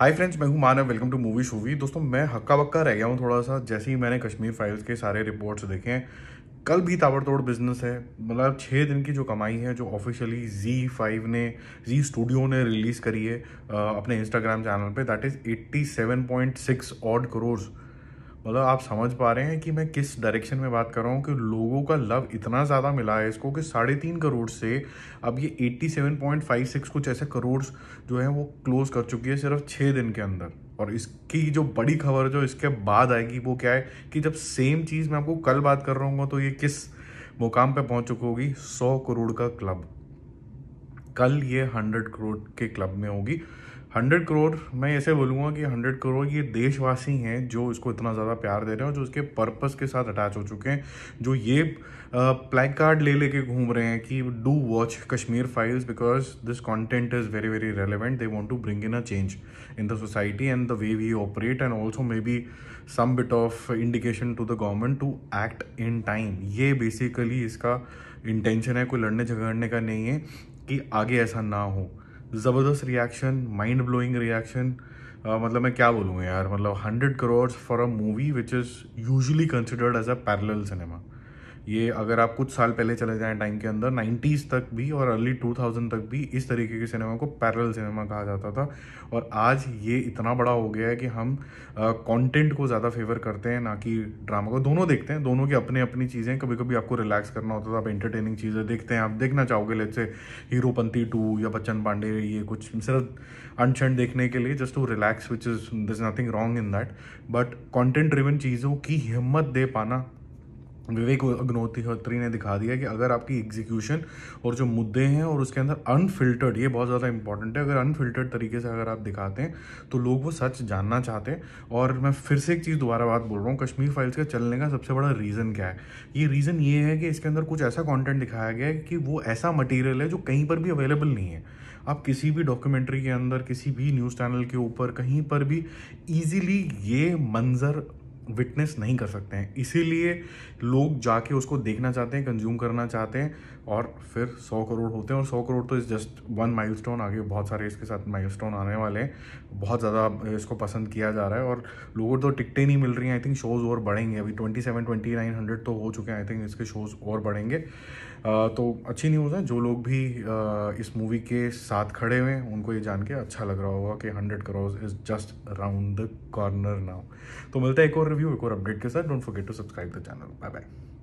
हाय friends मैं हूं Manav welcome to movie shoovie दोस्तों मैं हक्का बक्का रह गया हूं थोड़ा सा जैसे ही मैंने कश्मीर फाइल्स के सारे रिपोर्ट्स देखे हैं कल भी ताबड़तोड़ बिजनेस है मतलब छः दिन की जो कमाई है जो ऑफिशियली जी फाइव ने जी स्टूडियो ने रिलीज़ करी है अपने इंस्टाग्राम चैनल पे that is eighty seven point six odd crore मतलब आप समझ पा रहे हैं कि मैं किस डायरेक्शन में बात कर रहा हूँ कि लोगों का लव इतना ज़्यादा मिला है इसको कि साढ़े तीन करोड़ से अब ये eighty seven point five six कुछ ऐसे करोड़ जो है वो क्लोज़ कर चुकी है सिर्फ छः दिन के अंदर और इसकी जो बड़ी खबर जो इसके बाद आएगी वो क्या है कि जब सेम चीज़ मैं आपको कल बात कर रहा हूँ तो ये किस मुकाम पर पहुँच चुकी होगी सौ करोड़ का क्लब कल ये हंड्रेड करोड़ के क्लब में होगी हंड्रेड करोड़ मैं ऐसे बोलूँगा कि हंड्रेड करोड़ ये देशवासी हैं जो इसको इतना ज़्यादा प्यार दे रहे हैं और जो इसके पर्पस के साथ अटैच हो चुके हैं जो ये प्लैक कार्ड ले लेके घूम रहे हैं कि do watch Kashmir files because this content is very very relevant they want to bring in a change in the society and the way we operate and also may be some bit of indication to the government to act in time ये basically इसका intention है कोई लड़ने झगड़ने का नहीं है कि आगे ऐसा ना हो ज़बरदस्त रिएक्शन माइंड ब्लोइंग रिएक्शन मतलब मैं क्या बोलूँगा यार मतलब hundred crore for a movie which is usually considered as a parallel cinema ये अगर आप कुछ साल पहले चले जाएं टाइम के अंदर 90s तक भी और अर्ली 2000 तक भी इस तरीके के सिनेमा को पैरल सिनेमा कहा जाता था और आज ये इतना बड़ा हो गया है कि हम कंटेंट को ज़्यादा फेवर करते हैं ना कि ड्रामा को दोनों देखते हैं दोनों की अपनी अपनी चीज़ें कभी कभी आपको रिलैक्स करना होता था तो आप इंटरटेनिंग चीज़ें देखते हैं आप देखना चाहोगे लेट से हीरोपंथी टू या बच्चन पांडे ये कुछ सिर्फ अनछंड देखने के लिए just to relax which is does nothing wrong in that but content driven चीज़ों की हिम्मत दे पाना विवेक अग्नोत्री ने दिखा दिया कि अगर आपकी एग्जीक्यूशन और जो मुद्दे हैं और उसके अंदर अनफिल्टर्ड ये बहुत ज़्यादा इंपॉर्टेंट है अगर अनफिल्टर्ड तरीके से अगर आप दिखाते हैं तो लोग वो सच जानना चाहते हैं और मैं फिर से एक चीज़ दोबारा बात बोल रहा हूँ कश्मीर फाइल्स का चलने का सबसे बड़ा रीज़न क्या है ये रीज़न ये है कि इसके अंदर कुछ ऐसा कॉन्टेंट दिखाया गया है कि वो ऐसा मटीरियल है जो कहीं पर भी अवेलेबल नहीं है आप किसी भी डॉक्यूमेंट्री के अंदर किसी भी न्यूज़ चैनल के ऊपर कहीं पर भी ईजिली ये मंज़र विटनेस नहीं कर सकते हैं इसीलिए लोग जाके उसको देखना चाहते हैं कंज्यूम करना चाहते हैं और फिर सौ करोड़ होते हैं और सौ करोड़ तो इज़ जस्ट वन माइलस्टोन आगे बहुत सारे इसके साथ माइलस्टोन आने वाले हैं बहुत ज़्यादा इसको पसंद किया जा रहा है और लोगों को तो टिकटें नहीं मिल रही हैं आई थिंक शोज़ और बढ़ेंगे अभी twenty seven twenty nine hundred तो हो चुके हैं आई थिंक इसके शोज़ और बढ़ेंगे तो अच्छी न्यूज़ है जो लोग भी इस मूवी के साथ खड़े हुए हैं उनको ये जान के अच्छा लग रहा होगा कि hundred crore is just round the corner now तो मिलता है एक और रिव्यू एक और अपडेट के साथ don't forget to subscribe the channel bye bye